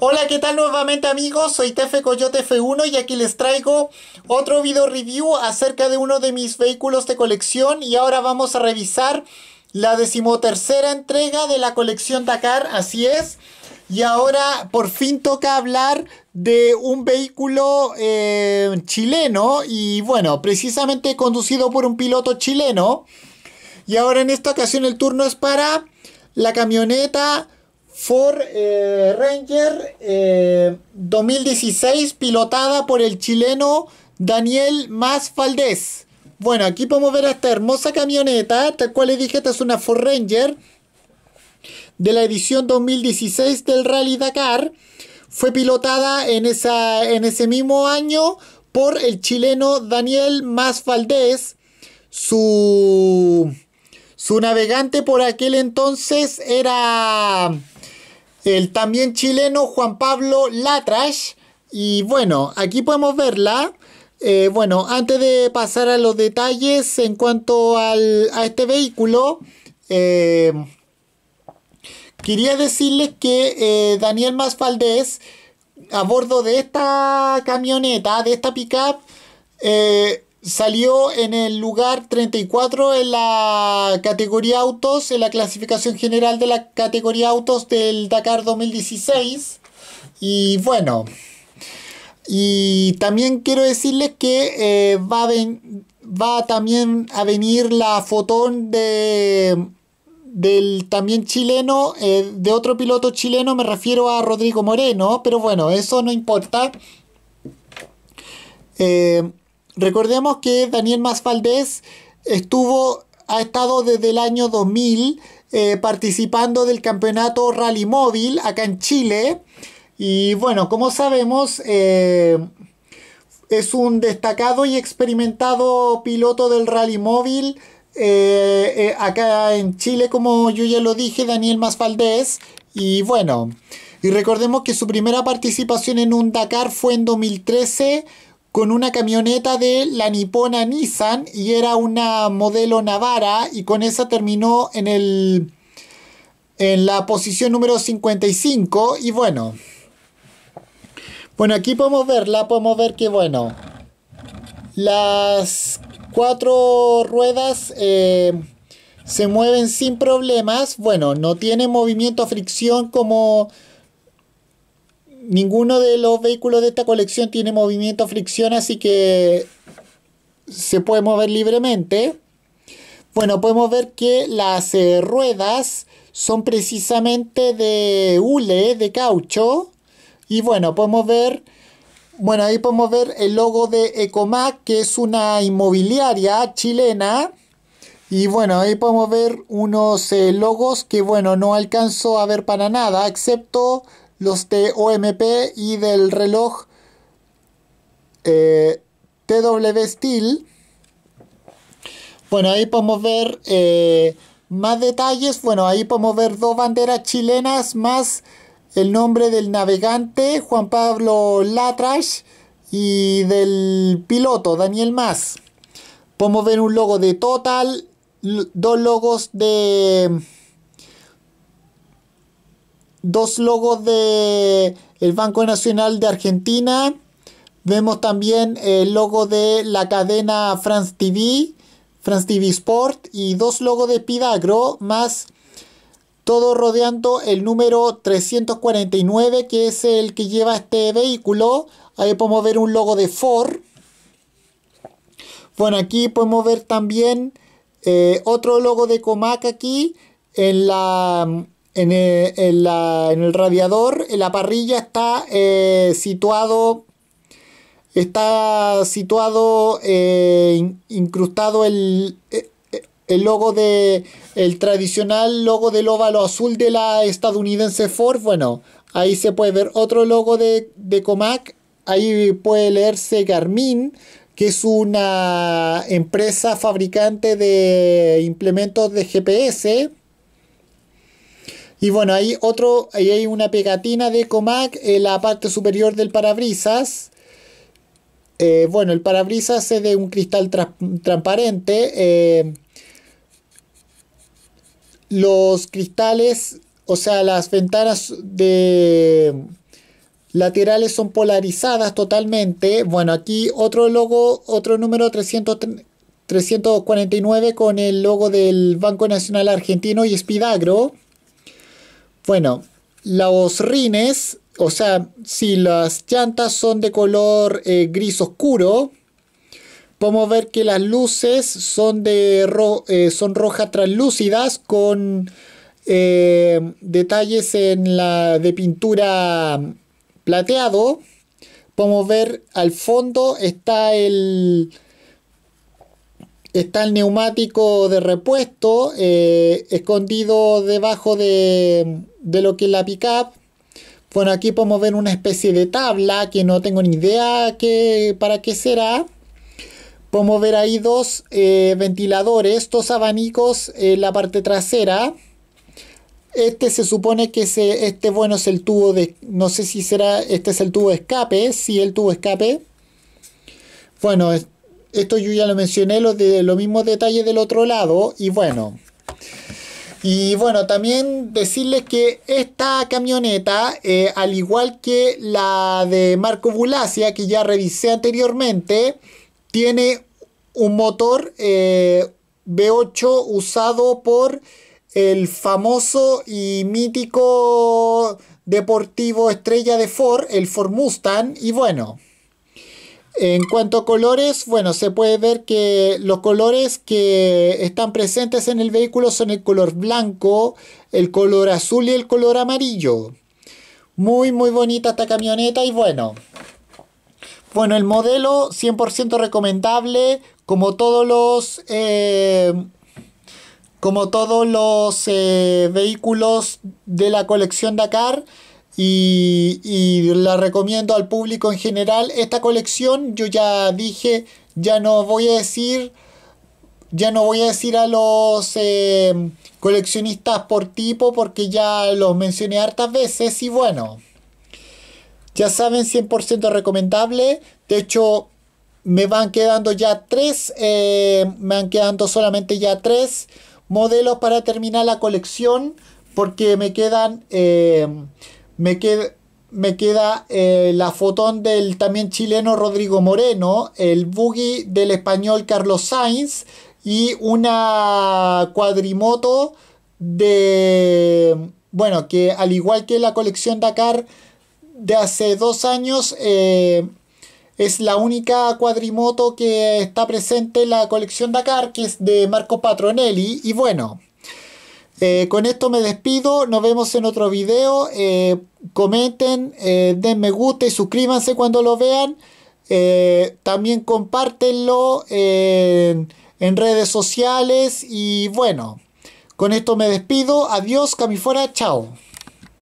Hola, ¿qué tal nuevamente amigos? Soy Tefe Coyote F1 y aquí les traigo otro video review acerca de uno de mis vehículos de colección y ahora vamos a revisar la decimotercera entrega de la colección Dakar, así es. Y ahora por fin toca hablar de un vehículo eh, chileno y bueno, precisamente conducido por un piloto chileno. Y ahora en esta ocasión el turno es para la camioneta Ford eh, Ranger 2016 eh, pilotada por el chileno Daniel Masfaldes... Bueno, aquí podemos ver esta hermosa camioneta, tal cual le dije, esta es una Ford Ranger de la edición 2016 del Rally Dakar. Fue pilotada en, esa, en ese mismo año por el chileno Daniel Masfaldes... Su, su navegante por aquel entonces era el también chileno Juan Pablo Latras. Y bueno, aquí podemos verla. Eh, bueno, antes de pasar a los detalles en cuanto a este vehículo, eh, quería decirles que eh, Daniel Masfaldés, a bordo de esta camioneta, de esta pickup, eh, Salió en el lugar 34 en la categoría autos, en la clasificación general de la categoría autos del Dakar 2016. Y bueno, y también quiero decirles que eh, va, va también a venir la fotón de del también chileno, eh, de otro piloto chileno, me refiero a Rodrigo Moreno, pero bueno, eso no importa. Eh, Recordemos que Daniel Masfaldés estuvo, ha estado desde el año 2000 eh, participando del campeonato Rally Móvil acá en Chile. Y bueno, como sabemos, eh, es un destacado y experimentado piloto del Rally Móvil. Eh, acá en Chile, como yo ya lo dije, Daniel Masfaldés. Y bueno, y recordemos que su primera participación en un Dakar fue en 2013 con una camioneta de la nipona Nissan y era una modelo Navara y con esa terminó en el en la posición número 55 y bueno bueno aquí podemos verla podemos ver que bueno las cuatro ruedas eh, se mueven sin problemas bueno no tiene movimiento a fricción como ninguno de los vehículos de esta colección tiene movimiento fricción, así que se puede mover libremente. Bueno, podemos ver que las eh, ruedas son precisamente de hule, de caucho. Y bueno, podemos ver, bueno, ahí podemos ver el logo de Ecomac, que es una inmobiliaria chilena. Y bueno, ahí podemos ver unos eh, logos que bueno, no alcanzo a ver para nada, excepto los TOMP y del reloj eh, TW Steel. Bueno, ahí podemos ver eh, más detalles. Bueno, ahí podemos ver dos banderas chilenas más el nombre del navegante Juan Pablo Latras y del piloto Daniel Más. Podemos ver un logo de Total, dos logos de dos logos de el Banco Nacional de Argentina. Vemos también el logo de la cadena France TV, France TV Sport y dos logos de Pidagro más todo rodeando el número 349 que es el que lleva este vehículo. Ahí podemos ver un logo de Ford. Bueno, aquí podemos ver también eh, otro logo de Comac aquí en la eh, en, el, radiador, en la parrilla está eh, situado, está situado, eh, incrustado el, el logo de, el tradicional logo del óvalo azul de la estadounidense Ford. Bueno, ahí se puede ver otro logo de, de Comac. Ahí puede leerse Garmin, que es una empresa fabricante de implementos de GPS. Y bueno, ahí otro, ahí hay una pegatina de Comac en la parte superior del parabrisas. Eh, bueno, el parabrisas es de un cristal transparente. Eh, los cristales, o sea, las ventanas de laterales son polarizadas totalmente. Bueno, aquí otro logo, otro número 349 con el logo del Banco Nacional Argentino y Espidagro. Bueno, los rines, o sea, si las llantas son de color eh, gris oscuro, podemos ver que las luces son, de eh, son rojas translúcidas con eh, detalles en la de pintura plateado. Podemos ver al fondo está el, está el neumático de repuesto eh, escondido debajo de, lo que es la pickup. Bueno, aquí podemos ver una especie de tabla que no tengo ni idea que, para qué será. Podemos ver ahí dos eh, ventiladores, dos abanicos en la parte trasera. Este se supone que este bueno es el tubo de, no sé si será, este es el tubo de escape, si sí, el tubo de escape. Bueno, esto yo ya lo mencioné, los, de, los mismos detalles del otro lado. Y bueno. Y bueno, también decirles que esta camioneta, eh, al igual que la de Marco Bulacia, que ya revisé anteriormente, tiene un motor eh, V8 usado por el famoso y mítico deportivo estrella de Ford, el Ford Mustang. Y bueno. En cuanto a colores, bueno, se puede ver que los colores que están presentes en el vehículo son el color blanco, el color azul y el color amarillo. Muy, muy bonita esta camioneta y bueno. Bueno, el modelo 100% recomendable, como todos los... Eh, como todos los eh, vehículos de la colección Dakar, y, la recomiendo al público en general. Esta colección, yo ya dije, ya no voy a decir, ya no voy a decir a los eh, coleccionistas por tipo porque ya los mencioné hartas veces y bueno, ya saben, 100% recomendable. De hecho, me van quedando ya tres, eh, me han quedando solamente ya tres modelos para terminar la colección porque me quedan... Eh, me queda, me eh, queda la fotón del también chileno Rodrigo Moreno, el buggy del español Carlos Sainz y una cuadrimoto de, bueno, que al igual que la colección Dakar de hace dos años, eh, es la única cuadrimoto que está presente en la colección Dakar, que es de Marco Patronelli. Y bueno, eh, con esto me despido, nos vemos en otro video. Eh, comenten, eh, den me gusta y suscríbanse cuando lo vean. también compártenlo en, redes sociales. Y bueno, con esto me despido. Adiós, fuera, chao.